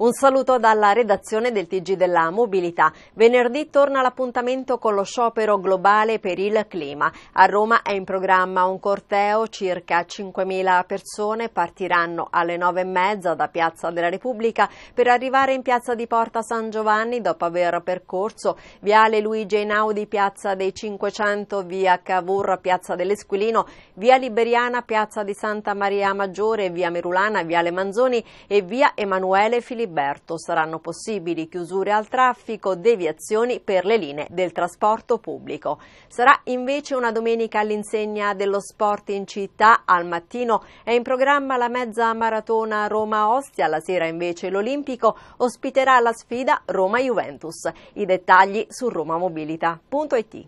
Un saluto dalla redazione del TG della Mobilità. Venerdì torna l'appuntamento con lo sciopero globale per il clima. A Roma è in programma un corteo, circa 5.000 persone partiranno alle 9.30 da Piazza della Repubblica per arrivare in Piazza di Porta San Giovanni dopo aver percorso Viale Luigi Einaudi, Piazza dei 500, Via Cavour, Piazza dell'Esquilino, Via Liberiana, Piazza di Santa Maria Maggiore, Via Merulana, Viale Manzoni e Via Emanuele Filippo. Filiberto saranno possibili chiusure al traffico, deviazioni per le linee del trasporto pubblico. Sarà invece una domenica all'insegna dello sport in città. Al mattino è in programma la mezza maratona Roma-Ostia, alla sera invece l'Olimpico ospiterà la sfida Roma-Juventus. I dettagli su romamobilita.it.